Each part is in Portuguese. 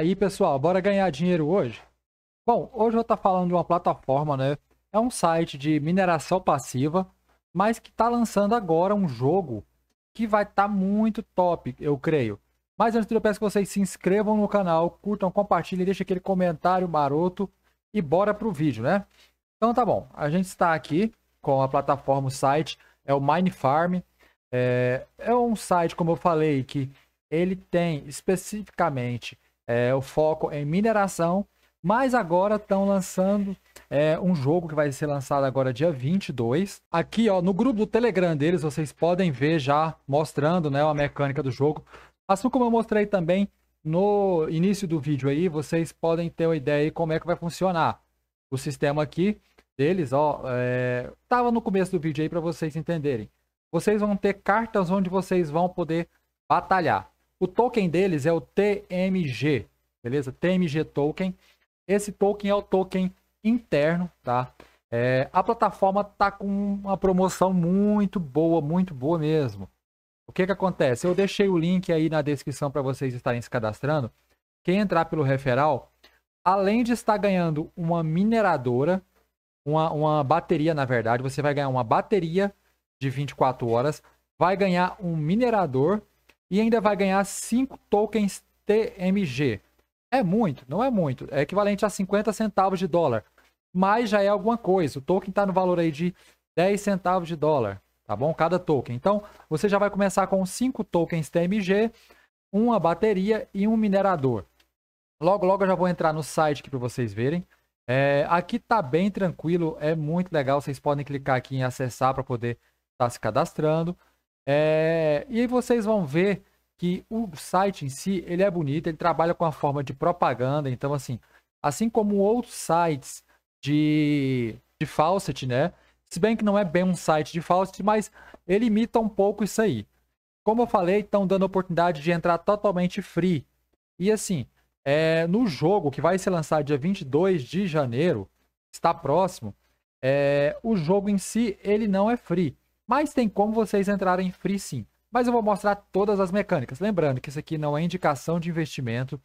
aí, pessoal, bora ganhar dinheiro hoje? Bom, hoje eu estou tá falando de uma plataforma, né? É um site de mineração passiva, mas que está lançando agora um jogo que vai estar tá muito top, eu creio. Mas antes de tudo, eu peço que vocês se inscrevam no canal, curtam, compartilhem, deixem aquele comentário maroto e bora pro vídeo, né? Então tá bom, a gente está aqui com a plataforma, o site, é o Minefarm. É, é um site, como eu falei, que ele tem especificamente é, o foco é em mineração, mas agora estão lançando é, um jogo que vai ser lançado agora dia 22. Aqui, ó, no grupo do Telegram deles, vocês podem ver já mostrando, né, a mecânica do jogo. Assim como eu mostrei também no início do vídeo aí, vocês podem ter uma ideia aí como é que vai funcionar o sistema aqui deles, ó, é... tava no começo do vídeo aí para vocês entenderem. Vocês vão ter cartas onde vocês vão poder batalhar. O token deles é o TMG, beleza? TMG Token. Esse token é o token interno, tá? É, a plataforma tá com uma promoção muito boa, muito boa mesmo. O que que acontece? Eu deixei o link aí na descrição para vocês estarem se cadastrando. Quem entrar pelo referral, além de estar ganhando uma mineradora, uma, uma bateria, na verdade, você vai ganhar uma bateria de 24 horas, vai ganhar um minerador e ainda vai ganhar 5 tokens TMG. É muito? Não é muito. É equivalente a 50 centavos de dólar. Mas já é alguma coisa. O token está no valor aí de 10 centavos de dólar, tá bom? Cada token. Então, você já vai começar com 5 tokens TMG, uma bateria e um minerador. Logo, logo eu já vou entrar no site aqui para vocês verem. É, aqui tá bem tranquilo, é muito legal. Vocês podem clicar aqui em acessar para poder estar tá se cadastrando. É, e aí vocês vão ver que o site em si, ele é bonito, ele trabalha com a forma de propaganda, então assim, assim como outros sites de, de falset, né? Se bem que não é bem um site de falset, mas ele imita um pouco isso aí. Como eu falei, estão dando a oportunidade de entrar totalmente free. E assim, é, no jogo que vai ser lançado dia 22 de janeiro, está próximo, é, o jogo em si, ele não é free. Mas tem como vocês entrarem free sim mas eu vou mostrar todas as mecânicas. Lembrando que isso aqui não é indicação de investimento,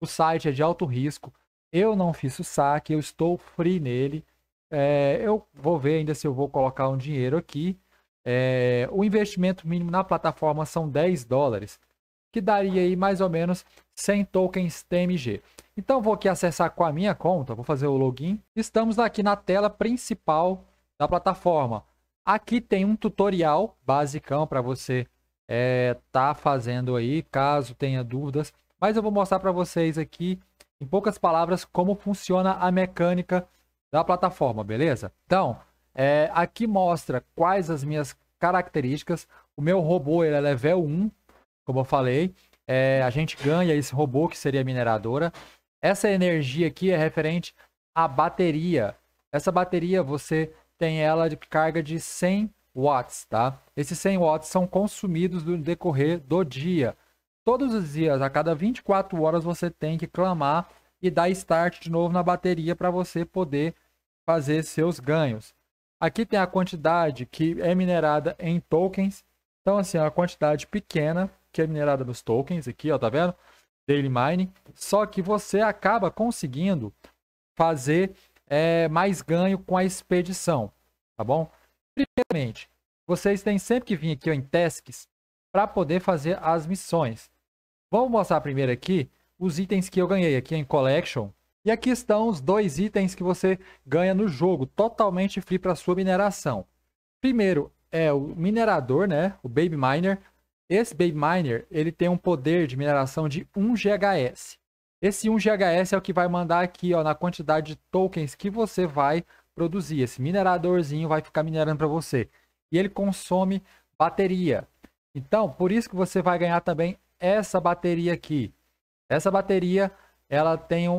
o site é de alto risco, eu não fiz o saque, eu estou free nele. É, eu vou ver ainda se eu vou colocar um dinheiro aqui. É, o investimento mínimo na plataforma são 10 dólares, que daria aí mais ou menos 100 tokens TMG. Então vou aqui acessar com a minha conta, vou fazer o login. Estamos aqui na tela principal da plataforma. Aqui tem um tutorial basicão para você é, tá fazendo aí, caso tenha dúvidas. Mas eu vou mostrar para vocês aqui, em poucas palavras, como funciona a mecânica da plataforma, beleza? Então, é, aqui mostra quais as minhas características. O meu robô ele é level 1, como eu falei. É, a gente ganha esse robô que seria mineradora. Essa energia aqui é referente à bateria. Essa bateria você tem ela de carga de 100 watts, tá? Esses 100 watts são consumidos no decorrer do dia. Todos os dias, a cada 24 horas, você tem que clamar e dar start de novo na bateria para você poder fazer seus ganhos. Aqui tem a quantidade que é minerada em tokens. Então, assim, a quantidade pequena que é minerada nos tokens aqui, ó, tá vendo? Daily Mining. Só que você acaba conseguindo fazer é, mais ganho com a expedição, tá bom? Primeiramente, vocês têm sempre que vir aqui ó, em tasks para poder fazer as missões. Vamos mostrar primeiro aqui os itens que eu ganhei aqui em Collection. E aqui estão os dois itens que você ganha no jogo, totalmente free para sua mineração. Primeiro é o minerador, né? O Baby Miner. Esse Baby Miner, ele tem um poder de mineração de 1 GHS. Esse 1 GHS é o que vai mandar aqui ó, na quantidade de tokens que você vai produzir. Esse mineradorzinho vai ficar minerando para você. E ele consome bateria. Então, por isso que você vai ganhar também essa bateria aqui. Essa bateria, ela tem um,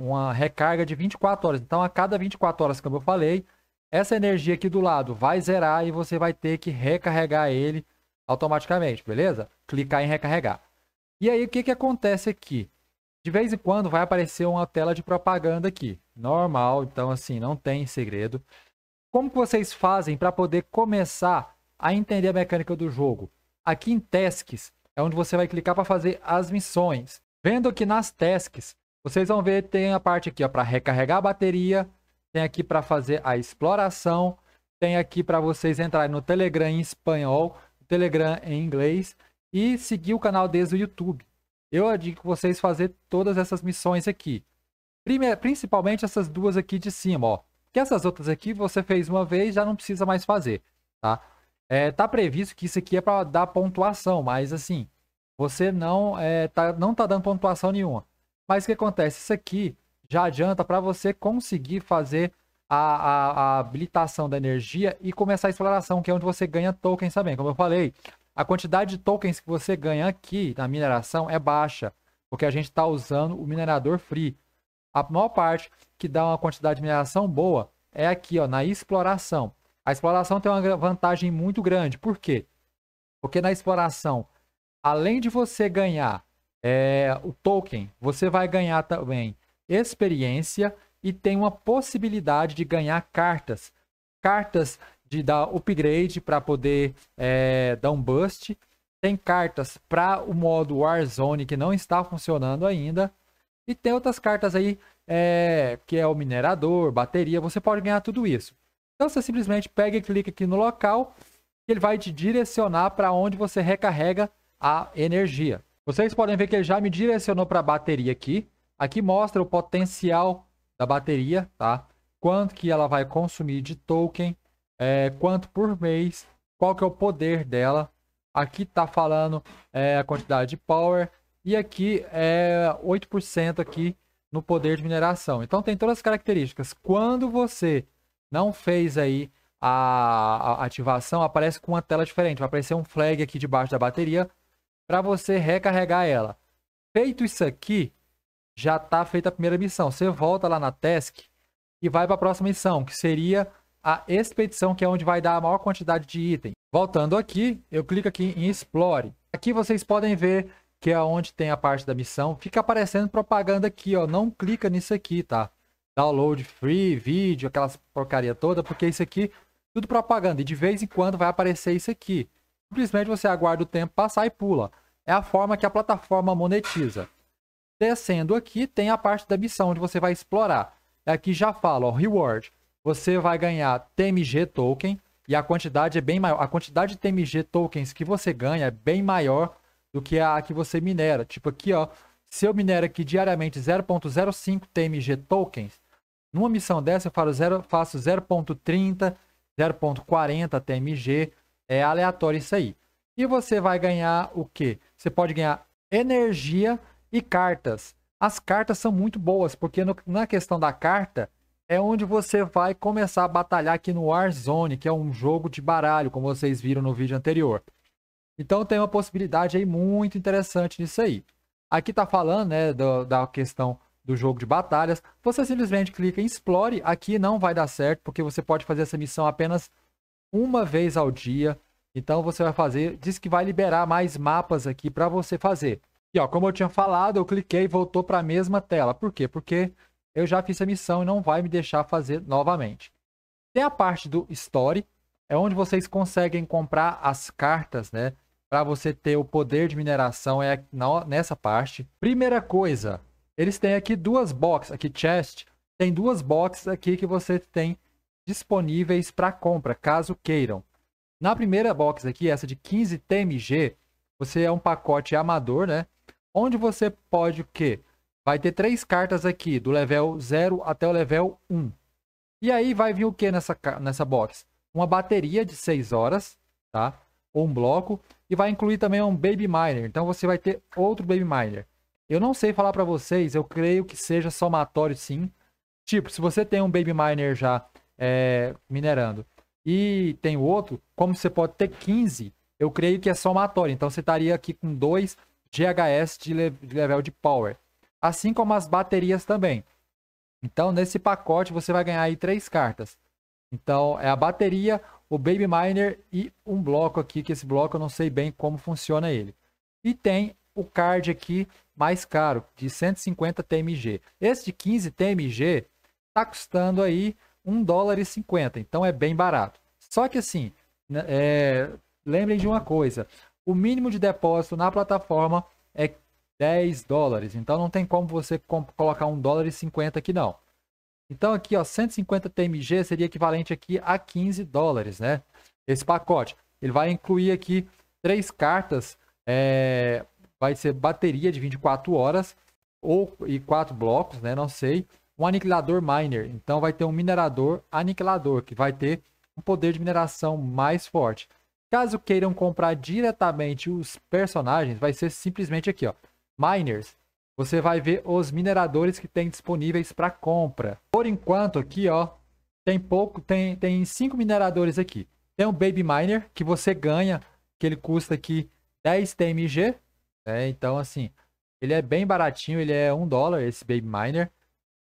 um, uma recarga de 24 horas. Então, a cada 24 horas, como eu falei, essa energia aqui do lado vai zerar e você vai ter que recarregar ele automaticamente, beleza? Clicar em recarregar. E aí, o que, que acontece aqui? De vez em quando vai aparecer uma tela de propaganda aqui normal, então assim, não tem segredo. Como que vocês fazem para poder começar a entender a mecânica do jogo? Aqui em Tasks é onde você vai clicar para fazer as missões. Vendo que nas Tasks, vocês vão ver tem a parte aqui para recarregar a bateria, tem aqui para fazer a exploração, tem aqui para vocês entrarem no Telegram em espanhol, Telegram em inglês e seguir o canal desde o YouTube. Eu digo vocês fazer todas essas missões aqui. Principalmente essas duas aqui de cima, ó. Que essas outras aqui você fez uma vez, já não precisa mais fazer, tá? É, tá previsto que isso aqui é para dar pontuação, mas assim, você não, é, tá, não tá dando pontuação nenhuma. Mas o que acontece? Isso aqui já adianta para você conseguir fazer a, a, a, habilitação da energia e começar a exploração, que é onde você ganha tokens também. Como eu falei, a quantidade de tokens que você ganha aqui na mineração é baixa, porque a gente está usando o minerador free. A maior parte que dá uma quantidade de mineração boa é aqui, ó, na exploração. A exploração tem uma vantagem muito grande. Por quê? Porque na exploração, além de você ganhar é, o token, você vai ganhar também experiência e tem uma possibilidade de ganhar cartas. Cartas de dar upgrade para poder é, dar um bust. Tem cartas para o modo Warzone que não está funcionando ainda. E tem outras cartas aí, é, que é o minerador, bateria, você pode ganhar tudo isso. Então você simplesmente pega e clica aqui no local, ele vai te direcionar para onde você recarrega a energia. Vocês podem ver que ele já me direcionou para a bateria aqui. Aqui mostra o potencial da bateria, tá? Quanto que ela vai consumir de token, é, quanto por mês, qual que é o poder dela. Aqui tá falando é, a quantidade de power, e aqui é 8% aqui no poder de mineração. Então tem todas as características. Quando você não fez aí a, ativação, aparece com uma tela diferente. Vai aparecer um flag aqui debaixo da bateria para você recarregar ela. Feito isso aqui, já está feita a primeira missão. Você volta lá na task e vai para a próxima missão, que seria a expedição, que é onde vai dar a maior quantidade de item. Voltando aqui, eu clico aqui em Explore. Aqui vocês podem ver que é onde tem a parte da missão, fica aparecendo propaganda aqui, ó. Não clica nisso aqui, tá? Download free, vídeo, aquelas porcaria toda, porque isso aqui, tudo propaganda. E de vez em quando vai aparecer isso aqui. Simplesmente você aguarda o tempo passar e pula. É a forma que a plataforma monetiza. Descendo aqui, tem a parte da missão, onde você vai explorar. É aqui já fala, ó, reward. Você vai ganhar TMG token, e a quantidade é bem maior. A quantidade de TMG tokens que você ganha é bem maior do que a que você minera. Tipo aqui, ó, se eu minero aqui diariamente 0.05 TMG tokens, numa missão dessa eu faço 0.30, 0.40 TMG, é aleatório isso aí. E você vai ganhar o quê? Você pode ganhar energia e cartas. As cartas são muito boas, porque no, na questão da carta é onde você vai começar a batalhar aqui no Warzone, que é um jogo de baralho, como vocês viram no vídeo anterior. Então tem uma possibilidade aí muito interessante nisso aí. Aqui tá falando, né, do, da questão do jogo de batalhas. Você simplesmente clica em explore, aqui não vai dar certo, porque você pode fazer essa missão apenas uma vez ao dia. Então você vai fazer, diz que vai liberar mais mapas aqui para você fazer. E ó, como eu tinha falado, eu cliquei e voltou para a mesma tela. Por quê? Porque eu já fiz a missão e não vai me deixar fazer novamente. Tem a parte do Story, é onde vocês conseguem comprar as cartas, né? para você ter o poder de mineração é nessa parte. Primeira coisa, eles têm aqui duas boxes, aqui chest, tem duas boxes aqui que você tem disponíveis para compra, caso queiram. Na primeira box aqui, essa de 15 TMG, você é um pacote amador, né? Onde você pode o quê? Vai ter três cartas aqui, do level 0 até o level 1. E aí vai vir o que nessa, nessa box? Uma bateria de 6 horas, tá? ou um bloco, e vai incluir também um Baby Miner. Então você vai ter outro Baby Miner. Eu não sei falar para vocês, eu creio que seja somatório sim. Tipo, se você tem um Baby Miner já é, minerando e tem o outro, como você pode ter 15, eu creio que é somatório. Então você estaria aqui com 2 GHS de, de level de power. Assim como as baterias também. Então nesse pacote você vai ganhar aí três cartas. Então é a bateria, o Baby Miner e um bloco aqui, que esse bloco eu não sei bem como funciona ele. E tem o card aqui mais caro, de 150 TMG. Esse de 15 TMG tá custando aí 1 dólar e 50, então é bem barato. Só que assim, né, é... lembrem de uma coisa, o mínimo de depósito na plataforma é 10 dólares, então não tem como você colocar 1 dólar e 50 aqui não. Então aqui, ó, 150 TMG seria equivalente aqui a 15 dólares, né? Esse pacote. Ele vai incluir aqui três cartas, é... vai ser bateria de 24 horas ou e quatro blocos, né? Não sei. Um aniquilador miner. Então vai ter um minerador aniquilador que vai ter um poder de mineração mais forte. Caso queiram comprar diretamente os personagens, vai ser simplesmente aqui, ó. Miners você vai ver os mineradores que tem disponíveis para compra. Por enquanto aqui, ó, tem pouco, tem tem cinco mineradores aqui. Tem o um Baby Miner que você ganha, que ele custa aqui 10 TMG, né? Então assim, ele é bem baratinho, ele é um dólar esse Baby Miner.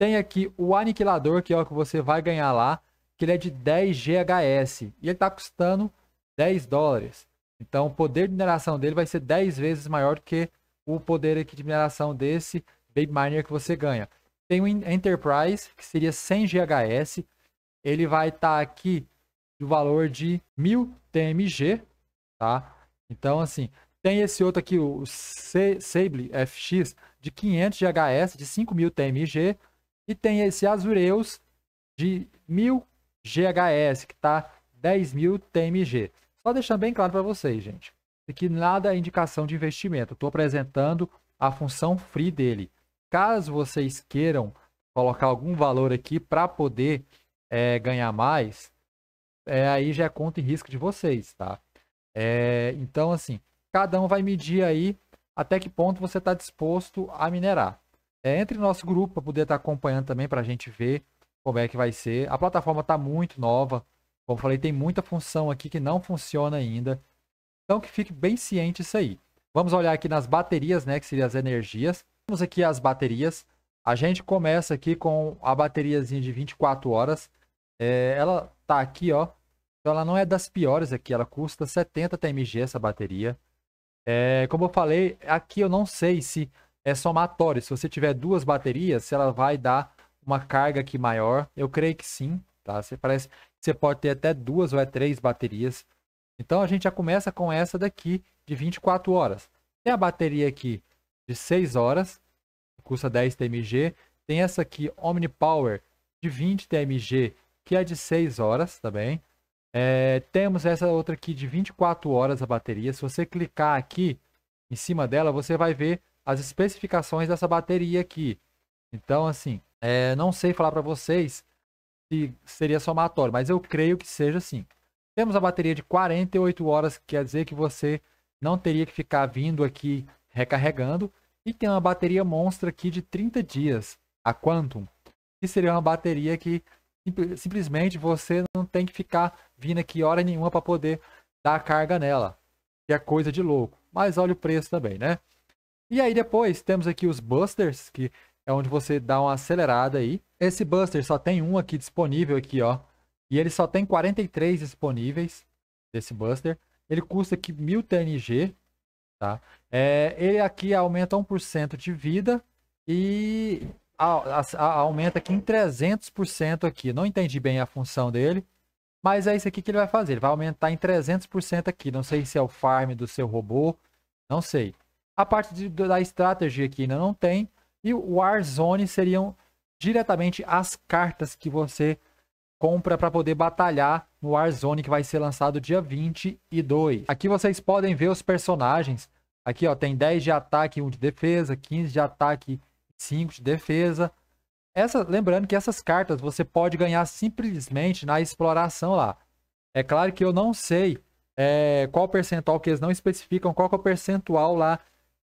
Tem aqui o Aniquilador que ó é que você vai ganhar lá, que ele é de 10 GHS e ele está custando 10 dólares. Então o poder de mineração dele vai ser 10 vezes maior do que o poder aqui de mineração desse Baby Miner que você ganha. Tem o Enterprise, que seria 100 GHS. Ele vai estar tá aqui do valor de 1000 TMG, tá? Então, assim, tem esse outro aqui, o C Sable FX, de 500 GHS, de 5000 TMG. E tem esse Azureus de 1000 GHS, que está 10.000 TMG. Só deixando bem claro para vocês, gente que nada é indicação de investimento. Estou apresentando a função free dele. Caso vocês queiram colocar algum valor aqui para poder é, ganhar mais, é, aí já é conta e risco de vocês, tá? É, então, assim, cada um vai medir aí até que ponto você está disposto a minerar. É, entre no nosso grupo para poder estar tá acompanhando também para a gente ver como é que vai ser. A plataforma está muito nova, como eu falei, tem muita função aqui que não funciona ainda. Então que fique bem ciente isso aí. Vamos olhar aqui nas baterias, né, que seriam as energias. Temos aqui as baterias. A gente começa aqui com a bateriazinha de 24 horas. É, ela tá aqui, ó. Então ela não é das piores aqui, ela custa 70 TMG essa bateria. É, como eu falei, aqui eu não sei se é somatório. Se você tiver duas baterias, se ela vai dar uma carga aqui maior. Eu creio que sim, tá? Você parece você pode ter até duas ou é três baterias. Então a gente já começa com essa daqui de 24 horas. Tem a bateria aqui de 6 horas, que custa 10 TMG. Tem essa aqui, Omni Power, de 20 TMG, que é de 6 horas também. Tá é, temos essa outra aqui de 24 horas a bateria. Se você clicar aqui em cima dela, você vai ver as especificações dessa bateria aqui. Então, assim, é, não sei falar para vocês se seria somatório, mas eu creio que seja sim. Temos a bateria de 48 horas, que quer dizer que você não teria que ficar vindo aqui recarregando. E tem uma bateria monstra aqui de 30 dias, a Quantum, que seria uma bateria que simplesmente você não tem que ficar vindo aqui hora nenhuma para poder dar carga nela, que é coisa de louco. Mas olha o preço também, né? E aí depois temos aqui os Busters, que é onde você dá uma acelerada aí. Esse Buster só tem um aqui disponível aqui, ó, e ele só tem 43 disponíveis desse Buster. Ele custa aqui 1000 TNG, tá? É, ele aqui aumenta 1% de vida e a, a, a, aumenta aqui em 300% aqui. Não entendi bem a função dele, mas é isso aqui que ele vai fazer. Ele vai aumentar em 300% aqui. Não sei se é o farm do seu robô, não sei. A parte de, da estratégia aqui ainda não tem. E o Warzone seriam diretamente as cartas que você compra para poder batalhar no Warzone que vai ser lançado dia 22. Aqui vocês podem ver os personagens. Aqui ó, tem 10 de ataque e 1 de defesa, 15 de ataque e 5 de defesa. Essa, lembrando que essas cartas você pode ganhar simplesmente na exploração lá. É claro que eu não sei é, qual percentual, que eles não especificam qual é o percentual lá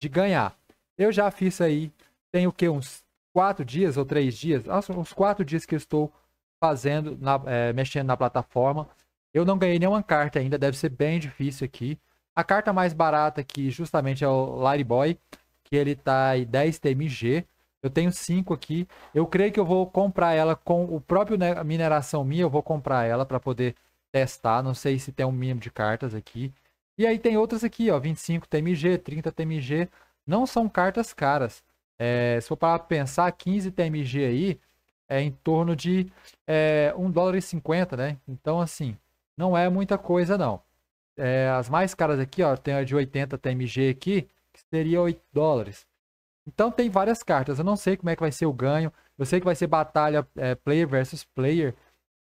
de ganhar. Eu já fiz aí, tem o que, uns 4 dias ou 3 dias? Nossa, uns 4 dias que eu estou fazendo, na, é, mexendo na plataforma. Eu não ganhei nenhuma carta ainda, deve ser bem difícil aqui. A carta mais barata aqui justamente é o Larry Boy, que ele tá em 10 TMG. Eu tenho 5 aqui. Eu creio que eu vou comprar ela com o próprio mineração minha, eu vou comprar ela para poder testar. Não sei se tem um mínimo de cartas aqui. E aí tem outras aqui, ó, 25 TMG, 30 TMG. Não são cartas caras. É, se for para pensar, 15 TMG aí, é, em torno de é, 1 dólar e 50, né? Então, assim, não é muita coisa, não. É, as mais caras aqui, ó, tem a de 80 TMG aqui, que seria 8 dólares. Então tem várias cartas, eu não sei como é que vai ser o ganho, eu sei que vai ser batalha é, player versus player,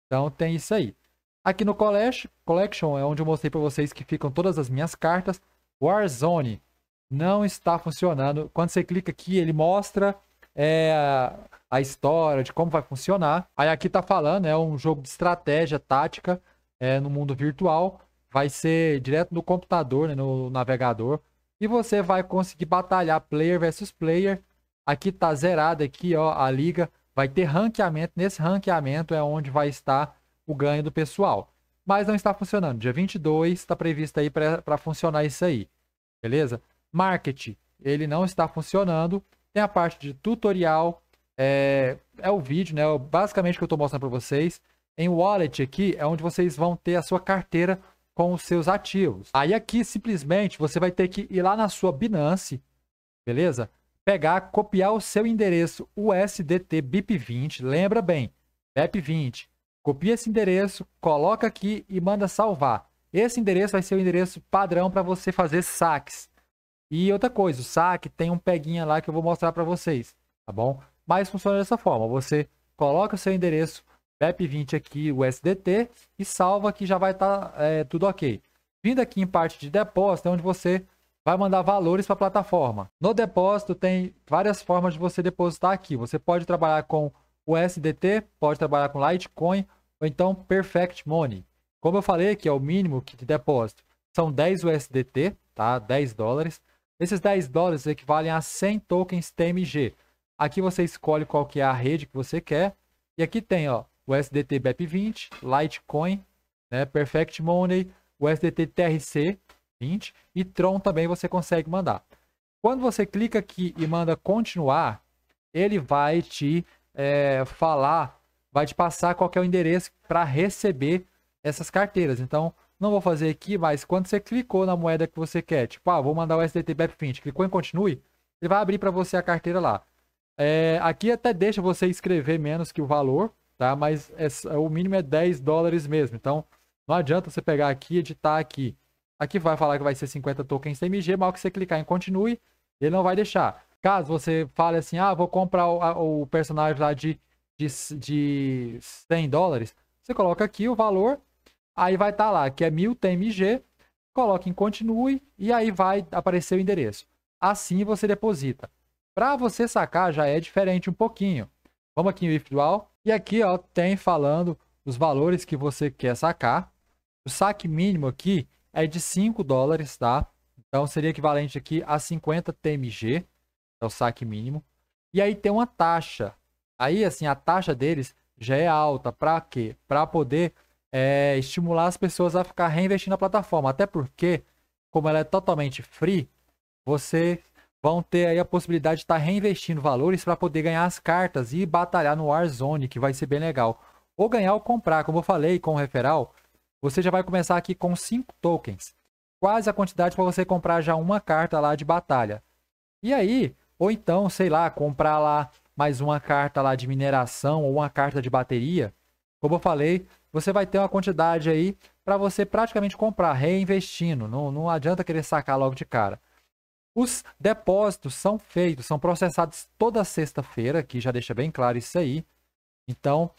então tem isso aí. Aqui no Collection é onde eu mostrei para vocês que ficam todas as minhas cartas. Warzone não está funcionando. Quando você clica aqui, ele mostra é, a história, de como vai funcionar. Aí aqui tá falando, é um jogo de estratégia, tática, é, no mundo virtual. Vai ser direto no computador, né, no navegador. E você vai conseguir batalhar player versus player. Aqui tá zerado aqui, ó, a liga. Vai ter ranqueamento. Nesse ranqueamento é onde vai estar o ganho do pessoal. Mas não está funcionando. Dia 22 está previsto aí para funcionar isso aí. Beleza? Marketing. Ele não está funcionando tem a parte de tutorial, é, é o vídeo, né? É basicamente o que eu estou mostrando para vocês. Em wallet aqui é onde vocês vão ter a sua carteira com os seus ativos. Aí aqui simplesmente você vai ter que ir lá na sua Binance, beleza? Pegar, copiar o seu endereço USDT BIP20, lembra bem, BIP20. Copia esse endereço, coloca aqui e manda salvar. Esse endereço vai ser o endereço padrão para você fazer saques. E outra coisa, o saque tem um peguinha lá que eu vou mostrar para vocês, tá bom? Mas funciona dessa forma, você coloca o seu endereço BEP20 aqui, o SDT, e salva que já vai estar tá, é, tudo ok. Vindo aqui em parte de depósito, é onde você vai mandar valores para a plataforma. No depósito tem várias formas de você depositar aqui. Você pode trabalhar com o SDT, pode trabalhar com Litecoin ou então Perfect Money. Como eu falei que é o mínimo de depósito, são 10 USDT, tá? 10 dólares. Esses 10 dólares equivalem a 100 tokens TMG. Aqui você escolhe qual que é a rede que você quer. E aqui tem ó, o SDT BEP20, Litecoin, né, Perfect Money, o SDT TRC 20 e Tron também você consegue mandar. Quando você clica aqui e manda continuar, ele vai te é, falar, vai te passar qual é o endereço para receber essas carteiras. Então, não vou fazer aqui, mas quando você clicou na moeda que você quer, tipo, ah, vou mandar o SDT BepFint, clicou em continue, ele vai abrir para você a carteira lá. É, aqui até deixa você escrever menos que o valor, tá? Mas é, o mínimo é 10 dólares mesmo. Então, não adianta você pegar aqui e editar aqui. Aqui vai falar que vai ser 50 tokens CMG, mal que você clicar em continue, ele não vai deixar. Caso você fale assim, ah, vou comprar o, o personagem lá de, de, de 100 dólares, você coloca aqui o valor Aí vai estar tá lá que é 1000 TMG, coloca em continue e aí vai aparecer o endereço. Assim você deposita. Para você sacar já é diferente um pouquinho. Vamos aqui em withdrawal e aqui ó, tem falando os valores que você quer sacar. O saque mínimo aqui é de 5 dólares, tá? Então seria equivalente aqui a 50 TMG, é o saque mínimo. E aí tem uma taxa. Aí assim, a taxa deles já é alta para quê? Para poder é, estimular as pessoas a ficar reinvestindo na plataforma. Até porque, como ela é totalmente free, você vão ter aí a possibilidade de estar tá reinvestindo valores para poder ganhar as cartas e batalhar no Warzone, que vai ser bem legal. Ou ganhar ou comprar, como eu falei com o referral, você já vai começar aqui com 5 tokens. Quase a quantidade para você comprar já uma carta lá de batalha. E aí, ou então, sei lá, comprar lá mais uma carta lá de mineração ou uma carta de bateria. Como eu falei, você vai ter uma quantidade aí para você praticamente comprar, reinvestindo. Não, não adianta querer sacar logo de cara. Os depósitos são feitos, são processados toda sexta-feira, que já deixa bem claro isso aí. Então,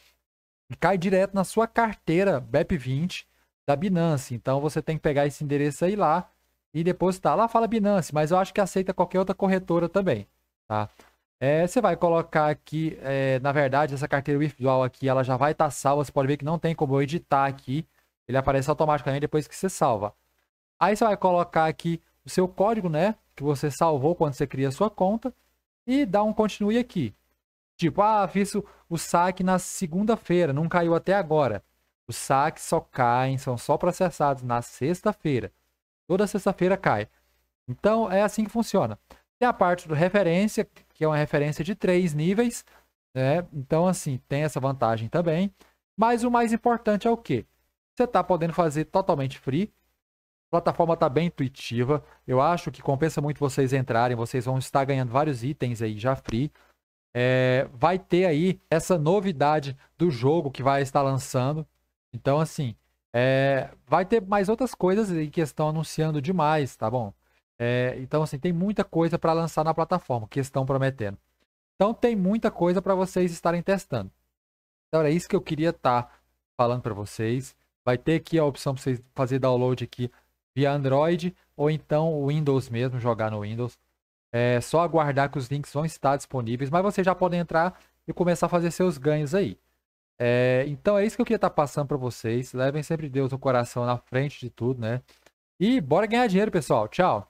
cai direto na sua carteira BEP20 da Binance. Então, você tem que pegar esse endereço aí lá e depositar. Lá fala Binance, mas eu acho que aceita qualquer outra corretora também, tá? É, você vai colocar aqui, é, na verdade, essa carteira withdrawal aqui, ela já vai estar tá salva. Você pode ver que não tem como eu editar aqui. Ele aparece automaticamente depois que você salva. Aí você vai colocar aqui o seu código, né? Que você salvou quando você cria a sua conta. E dá um continue aqui. Tipo, ah, fiz o saque na segunda-feira, não caiu até agora. Os saques só caem, são só processados na sexta-feira. Toda sexta-feira cai. Então, é assim que funciona. Tem a parte do referência, que é uma referência de três níveis, né? Então, assim, tem essa vantagem também. Mas o mais importante é o que? Você está podendo fazer totalmente free. A plataforma está bem intuitiva. Eu acho que compensa muito vocês entrarem. Vocês vão estar ganhando vários itens aí já free. É, vai ter aí essa novidade do jogo que vai estar lançando. Então, assim, é, vai ter mais outras coisas aí que estão anunciando demais, tá bom? É, então, assim, tem muita coisa para lançar na plataforma que estão prometendo. Então, tem muita coisa para vocês estarem testando. Então, é isso que eu queria estar tá falando para vocês. Vai ter aqui a opção para vocês fazer download aqui via Android ou então o Windows mesmo, jogar no Windows. É só aguardar que os links vão estar disponíveis, mas vocês já podem entrar e começar a fazer seus ganhos aí. É, então é isso que eu queria estar tá passando para vocês. Levem sempre Deus no coração na frente de tudo, né? E bora ganhar dinheiro, pessoal. Tchau!